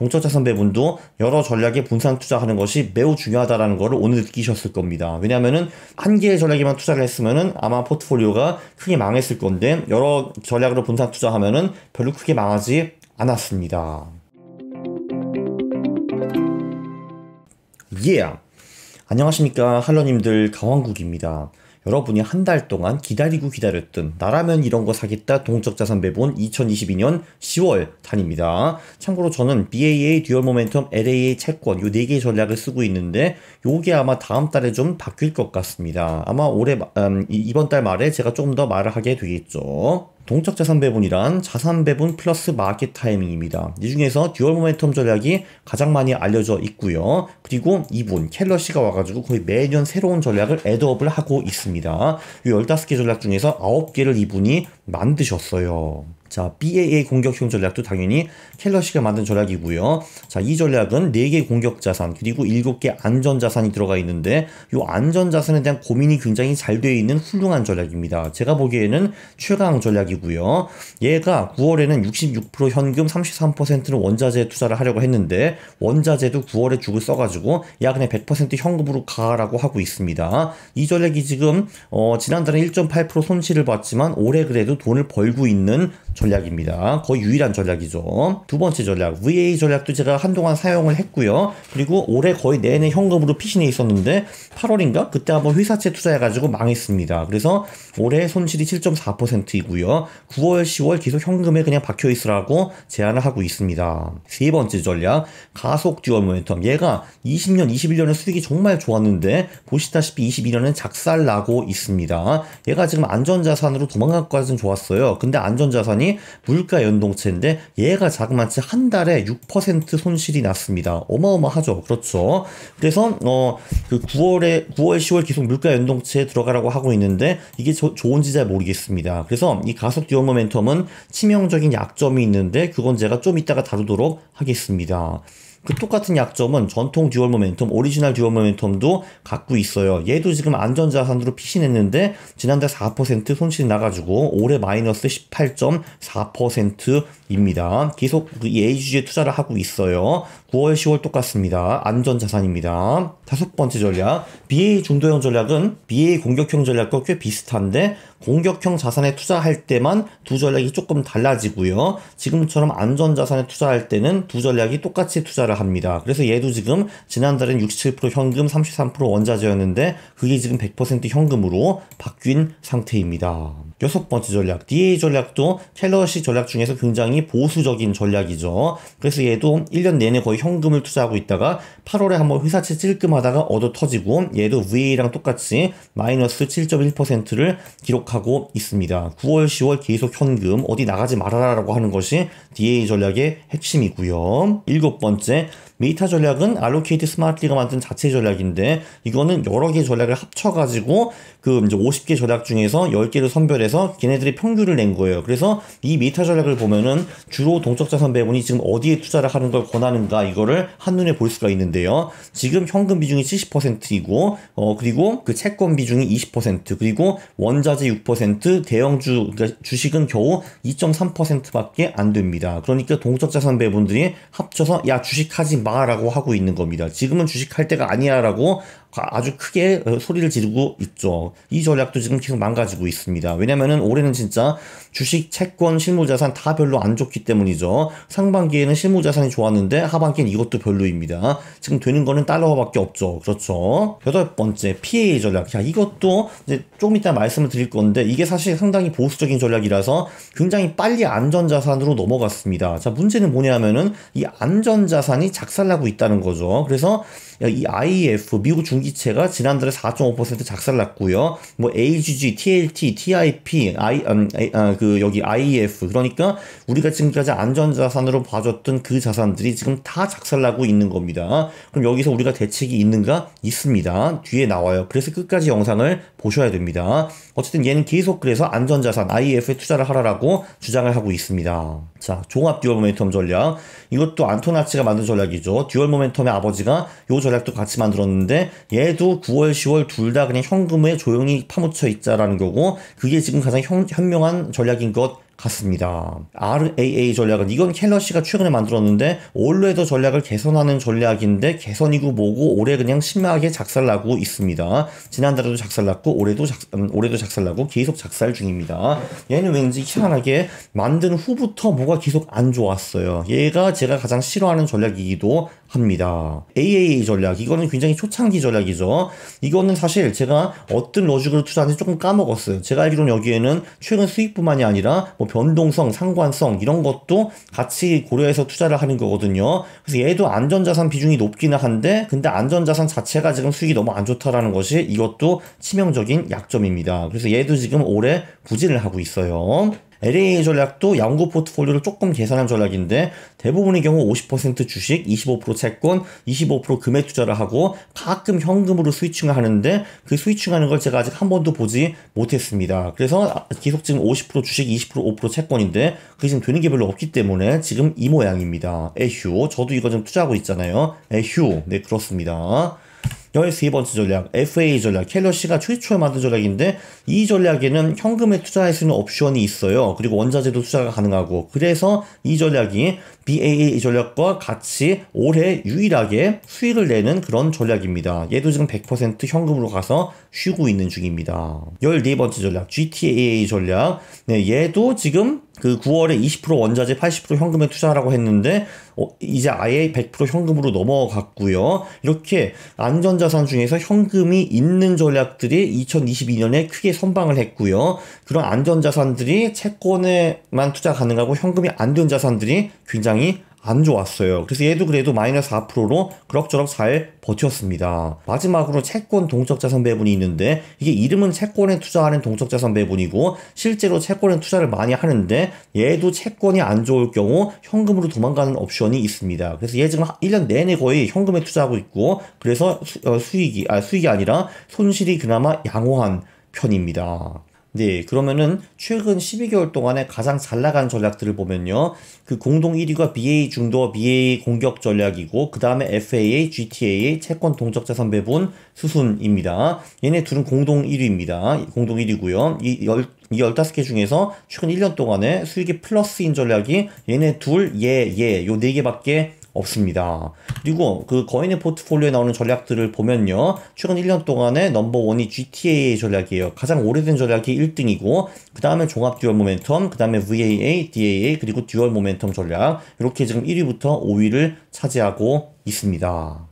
동천자산배분도 여러 전략에 분산 투자하는 것이 매우 중요하다라는 것을 오늘 느끼셨을 겁니다. 왜냐하면은 한 개의 전략에만 투자를 했으면은 아마 포트폴리오가 크게 망했을 건데 여러 전략으로 분산 투자하면은 별로 크게 망하지 않았습니다. 예. Yeah. 안녕하십니까 할러님들 강원국입니다. 여러분이 한 달 동안 기다리고 기다렸던 나라면 이런 거 사겠다 동적자산 배분 2022년 10월 단입니다. 참고로 저는 BAA, 듀얼 모멘텀, LAA 채권 요 네 개의 전략을 쓰고 있는데 요게 아마 다음 달에 좀 바뀔 것 같습니다. 아마 올해 음, 이번 달 말에 제가 조금 더 말을 하게 되겠죠. 동적 자산 배분이란 자산 배분 플러스 마켓 타이밍입니다. 이 중에서 듀얼 모멘텀 전략이 가장 많이 알려져 있고요. 그리고 이분 켈러 씨가 와가지고 거의 매년 새로운 전략을 애드업을 하고 있습니다. 이 15개 전략 중에서 9개를 이분이 만드셨어요. 자, BAA 공격형 전략도 당연히 켈러시가 만든 전략이고요. 자, 이 전략은 4개 공격 자산 그리고 7개 안전 자산이 들어가 있는데 이 안전 자산에 대한 고민이 굉장히 잘 되어 있는 훌륭한 전략입니다. 제가 보기에는 최강 전략이고요. 얘가 9월에는 66% 현금 33%는 원자재 투자를 하려고 했는데 원자재도 9월에 죽을 써가지고 야 그냥 100% 현금으로 가라고 하고 있습니다. 이 전략이 지금 어, 지난달에 1.8% 손실을 봤지만 올해 그래도 돈을 벌고 있는 전략입니다. 거의 유일한 전략이죠. 두 번째 전략, VA 전략도 제가 한동안 사용을 했고요. 그리고 올해 거의 내내 현금으로 피신해 있었는데 8월인가 그때 한번 회사채 투자해가지고 망했습니다. 그래서 올해 손실이 7.4%이고요. 9월, 10월 계속 현금에 그냥 박혀 있으라고 제안을 하고 있습니다. 세 번째 전략, 가속 듀얼 모멘텀. 얘가 20년, 21년에 수익이 정말 좋았는데 보시다시피 22년은 작살나고 있습니다. 얘가 지금 안전자산으로 도망갈 것까지는 좋았어요. 근데 안전자산이 자산이 물가 연동체인데 얘가 자그마치 한 달에 6% 손실이 났습니다. 어마어마하죠. 그렇죠. 그래서 어그 9월에 9월 10월 계속 물가 연동체에 들어가라고 하고 있는데 이게 저, 좋은지 잘 모르겠습니다. 그래서 이 가속 기업 모멘텀은 치명적인 약점이 있는데 그건 제가 좀 이따가 다루도록 하겠습니다. 그 똑같은 약점은 전통 듀얼 모멘텀, 오리지널 듀얼 모멘텀도 갖고 있어요. 얘도 지금 안전자산으로 피신했는데 지난달 4%손실 나가지고 올해 마이너스 18.4%입니다. 계속 이 그 AG에 투자를 하고 있어요. 9월, 10월 똑같습니다. 안전자산입니다. 다섯 번째 전략. BA 중도형 전략은 BA 공격형 전략과 꽤 비슷한데 공격형 자산에 투자할 때만 두 전략이 조금 달라지고요. 지금처럼 안전자산에 투자할 때는 두 전략이 똑같이 투자를 합니다. 그래서 얘도 지금 지난달엔 67% 현금, 33% 원자재였는데 그게 지금 100% 현금으로 바뀐 상태입니다. 여섯 번째 전략, DA 전략도 켈러시 전략 중에서 굉장히 보수적인 전략이죠. 그래서 얘도 1년 내내 거의 현금을 투자하고 있다가 8월에 한번 회사채 찔끔하다가 얻어 터지고 얘도 VA랑 똑같이 마이너스 7.1%를 기록하고 있습니다. 9월, 10월 계속 현금 어디 나가지 말아라라고 하는 것이 DA 전략의 핵심이고요. 일곱 번째 메이타 전략은 알로케이트 스마트리가 만든 자체 전략인데 이거는 여러 개의 전략을 합쳐가지고 그 이제 50개 전략 중에서 10개를 선별해서 걔네들의 평균을 낸 거예요. 그래서 이 메이타 전략을 보면은 주로 동적 자산 배분이 지금 어디에 투자를 하는 걸 권하는가 이거를 한눈에 볼 수가 있는데요. 지금 현금 비중이 70%이고 어 그리고 그 채권 비중이 20% 그리고 원자재 6% 대형주 그러니까 주식은 겨우 2.3%밖에 안 됩니다. 그러니까 동적 자산 배분들이 합쳐서 야 주식 하지 마 마라고 하고 있는 겁니다. 지금은 주식할 때가 아니야라고 아, 아주 크게 어, 소리를 지르고 있죠. 이 전략도 지금 계속 망가지고 있습니다. 왜냐면은 올해는 진짜 주식, 채권, 실무자산다 별로 안 좋기 때문이죠. 상반기에는 실무자산이 좋았는데 하반기엔 이것도 별로입니다. 지금 되는 거는 달러밖에 없죠. 그렇죠. 여덟 번째 PA 전략. 야 이것도 이제 조금 이따 말씀을 드릴 건데 이게 사실 상당히 보수적인 전략이라서 굉장히 빨리 안전자산으로 넘어갔습니다. 자 문제는 뭐냐면은 이 안전자산이 작살나고 있다는 거죠. 그래서 이 IF 미국 중기채가 지난달에 4.5% 작살났고요. 뭐 AGG, TLT, TIP, I, 음, 아, 그 여기 IF 그러니까 우리가 지금까지 안전자산으로 봐줬던 그 자산들이 지금 다 작살나고 있는 겁니다. 그럼 여기서 우리가 대책이 있는가? 있습니다. 뒤에 나와요. 그래서 끝까지 영상을 보셔야 됩니다. 어쨌든 얘는 계속 그래서 안전자산 IF에 투자를 하라라고 주장을 하고 있습니다. 자, 종합 듀얼 모멘텀 전략. 이것도 안토나치가 만든 전략이죠. 듀얼 모멘텀의 아버지가 요 전략도 같이 만들었는데 얘도 9월, 10월 둘 다 그냥 현금에 조용히 파묻혀 있자라는 거고 그게 지금 가장 현, 현명한 전략인 것 같습니다. RAA 전략은 이건 켈러씨가 최근에 만들었는데 올해도 전략을 개선하는 전략인데 개선이고 뭐고 올해 그냥 심하게 작살나고 있습니다. 지난달에도 작살났고 올해도 작, 음, 올해도 작살나고 계속 작살 중입니다. 얘는 왠지 희한하게 만든 후부터 뭐가 계속 안 좋았어요. 얘가 제가 가장 싫어하는 전략이기도 합니다. AAA 전략 이거는 굉장히 초창기 전략이죠. 이거는 사실 제가 어떤 로직으로 투자하는지 조금 까먹었어요. 제가 알기로는 여기에는 최근 수익뿐만이 아니라 뭐 변동성, 상관성 이런 것도 같이 고려해서 투자를 하는 거거든요. 그래서 얘도 안전자산 비중이 높기는 한데 근데 안전자산 자체가 지금 수익이 너무 안 좋다라는 것이 이것도 치명적인 약점입니다. 그래서 얘도 지금 올해 부진을 하고 있어요. LA 전략도 양구 포트폴리오를 조금 개선한 전략인데 대부분의 경우 50% 주식, 25% 채권, 25% 금액 투자를 하고 가끔 현금으로 스위칭을 하는데 그 스위칭하는 걸 제가 아직 한 번도 보지 못했습니다. 그래서 계속 지금 50% 주식, 20% 5% 채권인데 그게 지금 되는 게 별로 없기 때문에 지금 이 모양입니다. 에휴, 저도 이거 좀 투자하고 있잖아요. 에휴, 네 그렇습니다. 12번째 전략, FA 전략, 켈러시가 최초에 만든 전략인데 이 전략에는 현금에 투자할 수 있는 옵션이 있어요. 그리고 원자재도 투자가 가능하고 그래서 이 전략이 BAA 전략과 같이 올해 유일하게 수익을 내는 그런 전략입니다. 얘도 지금 100% 현금으로 가서 쉬고 있는 중입니다. 14번째 전략, GTA 전략. 네, 얘도 지금 그 9월에 20% 원자재 80% 현금에 투자라고 하 했는데 어, 이제 아예 100% 현금으로 넘어갔고요. 이렇게 안전자산 중에서 현금이 있는 전략들이 2022년에 크게 선방을 했고요. 그런 안전자산들이 채권에만 투자 가능하고 현금이 안 된 자산들이 굉장히 안 좋았어요. 그래서 얘도 그래도 마이너스 4%로 그럭저럭 잘 버텼습니다. 마지막으로 채권 동적자산 배분이 있는데 이게 이름은 채권에 투자하는 동적자산 배분이고 실제로 채권에 투자를 많이 하는데 얘도 채권이 안 좋을 경우 현금으로 도망가는 옵션이 있습니다. 그래서 얘 지금 1년 내내 거의 현금에 투자하고 있고 그래서 수, 어, 익이 아, 수익이 아니라 손실이 그나마 양호한 편입니다. 네, 그러면은 최근 12개월 동안에 가장 잘 나간 전략들을 보면요. 그 공동 1위가 BA 중도 BA 공격 전략이고 그다음에 FAA, GTA, 채권 동적 자산 배분 수순입니다. 얘네 둘은 공동 1위입니다. 공동 1위고요. 이 열, 이 15개 중에서 최근 1년 동안에 수익이 플러스인 전략이 얘네 둘, 예, 예, 요 4개밖에 없습니다. 그리고 그 거인의 포트폴리오에 나오는 전략들을 보면요. 최근 1년 동안에 넘버원이 GTA 전략이에요. 가장 오래된 전략이 1등이고 그 다음에 종합 듀얼 모멘텀, 그 다음에 VAA, DAA, 그리고 듀얼 모멘텀 전략 이렇게 지금 1위부터 5위를 차지하고 있습니다.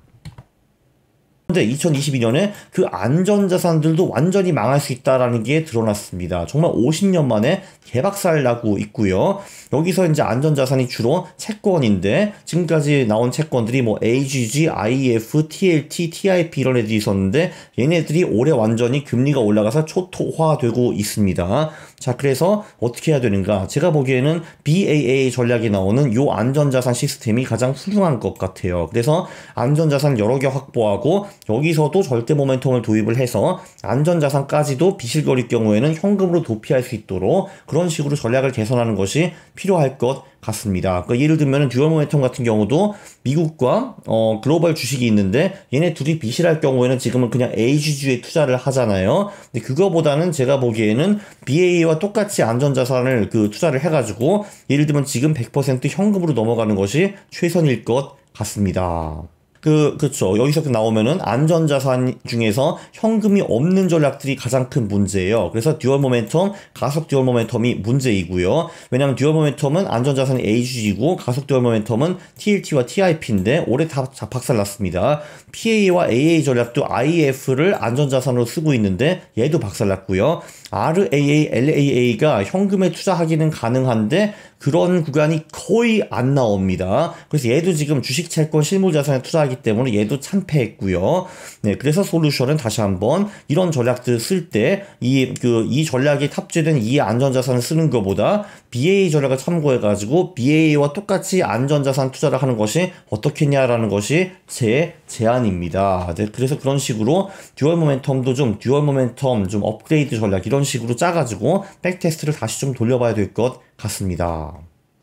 현재 2022년에 그 안전자산들도 완전히 망할 수 있다라는 게 드러났습니다. 정말 50년 만에 개박살 나고 있고요. 여기서 이제 안전자산이 주로 채권인데 지금까지 나온 채권들이 뭐 AGG, IF, e TLT, TIP 이런 애들이 있었는데 얘네들이 올해 완전히 금리가 올라가서 초토화되고 있습니다. 자, 그래서 어떻게 해야 되는가? 제가 보기에는 BAA 전략이 나오는 요 안전자산 시스템이 가장 훌륭한 것 같아요. 그래서 안전자산 여러 개 확보하고 여기서도 절대 모멘텀을 도입을 해서 안전자산까지도 비실거릴 경우에는 현금으로 도피할 수 있도록 그런 식으로 전략을 개선하는 것이 필요할 것 같습니다. 그러니까 예를 들면 듀얼 모멘텀 같은 경우도 미국과 어, 글로벌 주식이 있는데 얘네 둘이 비실할 경우에는 지금은 그냥 AG주에 투자를 하잖아요. 근데 그거보다는 제가 보기에는 BA와 똑같이 안전자산을 그 투자를 해가지고 예를 들면 지금 100% 현금으로 넘어가는 것이 최선일 것 같습니다. 그, 그렇죠. 여기서 나오면은 안전자산 중에서 현금이 없는 전략들이 가장 큰 문제예요. 그래서 듀얼 모멘텀, 가속 듀얼 모멘텀이 문제이고요. 왜냐하면 듀얼 모멘텀은 안전자산이 AGG고 가속 듀얼 모멘텀은 TLT와 TIP인데 올해 다, 다 박살났습니다. PA와 AA 전략도 IF를 안전자산으로 쓰고 있는데 얘도 박살났고요. RAA, LAA가 현금에 투자하기는 가능한데 그런 구간이 거의 안 나옵니다. 그래서 얘도 지금 주식 채권 실물 자산에 투자하기 때문에 얘도 참패했고요. 네, 그래서 솔루션은 다시 한번 이런 전략들 쓸 때 이 그이 그, 전략이 탑재된 이 안전 자산을 쓰는 것보다 BA 전략을 참고해 가지고 BA와 똑같이 안전 자산 투자를 하는 것이 어떻겠냐라는 것이 제 제한입니다. 네, 그래서 그런 식으로 듀얼 모멘텀도 좀 듀얼 모멘텀 좀 업그레이드 전략 이런 식으로 짜가지고 백테스트를 다시 좀 돌려봐야 될 것 같습니다.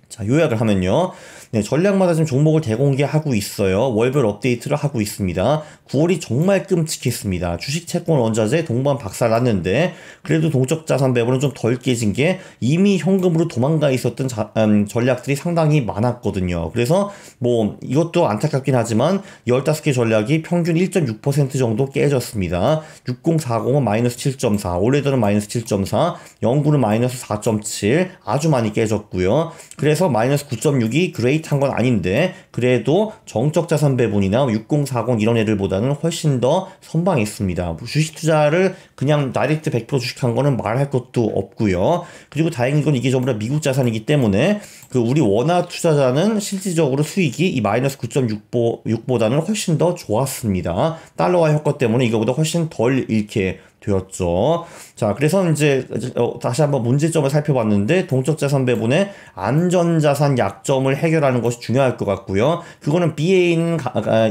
자, 요약을 하면요. 네, 전략마다 지금 종목을 대공개하고 있어요. 월별 업데이트를 하고 있습니다. 9월이 정말 끔찍했습니다. 주식 채권 원자재 동반 박살났는데 그래도 동적 자산 배분은 좀 덜 깨진 게 이미 현금으로 도망가 있었던 자, 음, 전략들이 상당히 많았거든요. 그래서 뭐 이것도 안타깝긴 하지만 15개 전략이 평균 1.6% 정도 깨졌습니다. 6040은 마이너스 7.4, 올레더는 마이너스 7.4, 영구는 마이너스 4.7 아주 많이 깨졌고요. 그래서 마이너스 9.6이 그레이 한건 아닌데 그래도 정적 자산 배분이나 6040 이런 애들보다는 훨씬 더선방했습니다 뭐 주식 투자를 그냥 다이렉트 100% 주식한 거는 말할 것도 없고요. 그리고 다행인 건 이게 전부 다 미국 자산이기 때문에 그 우리 원화 투자자는 실질적으로 수익이 이 마이너스 9.6보다는 훨씬 더 좋았습니다. 달러화 효과 때문에 이거보다 훨씬 덜이렇게 되었죠. 자, 그래서 이제 어, 다시 한번 문제점을 살펴봤는데 동적 자산 배분의 안전 자산 약점을 해결하는 것이 중요할 것 같고요. 그거는 BA는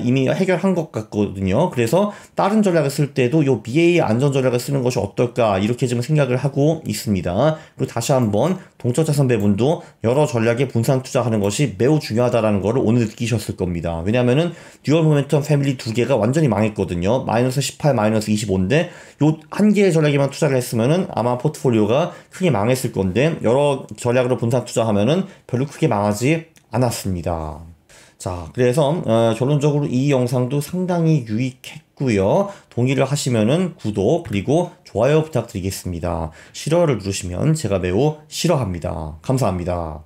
이미 해결한 것 같거든요. 그래서 다른 전략을 쓸 때도 요 BA 안전 전략을 쓰는 것이 어떨까 이렇게 지금 생각을 하고 있습니다. 그리고 다시 한번 동적 자산배분도 여러 전략에 분산 투자하는 것이 매우 중요하다라는 것을 오늘 느끼셨을 겁니다. 왜냐면은 듀얼 모멘텀 패밀리 두 개가 완전히 망했거든요. 마이너스 18, 마이너스 25인데 요 한 개의 전략에만 투자를 했으면은 아마 포트폴리오가 크게 망했을 건데 여러 전략으로 분산 투자하면은 별로 크게 망하지 않았습니다. 자, 그래서 어, 결론적으로 이 영상도 상당히 유익했고요. 동의를 하시면은 구독 그리고 좋아요 부탁드리겠습니다. 싫어를 누르시면 제가 매우 싫어합니다. 감사합니다.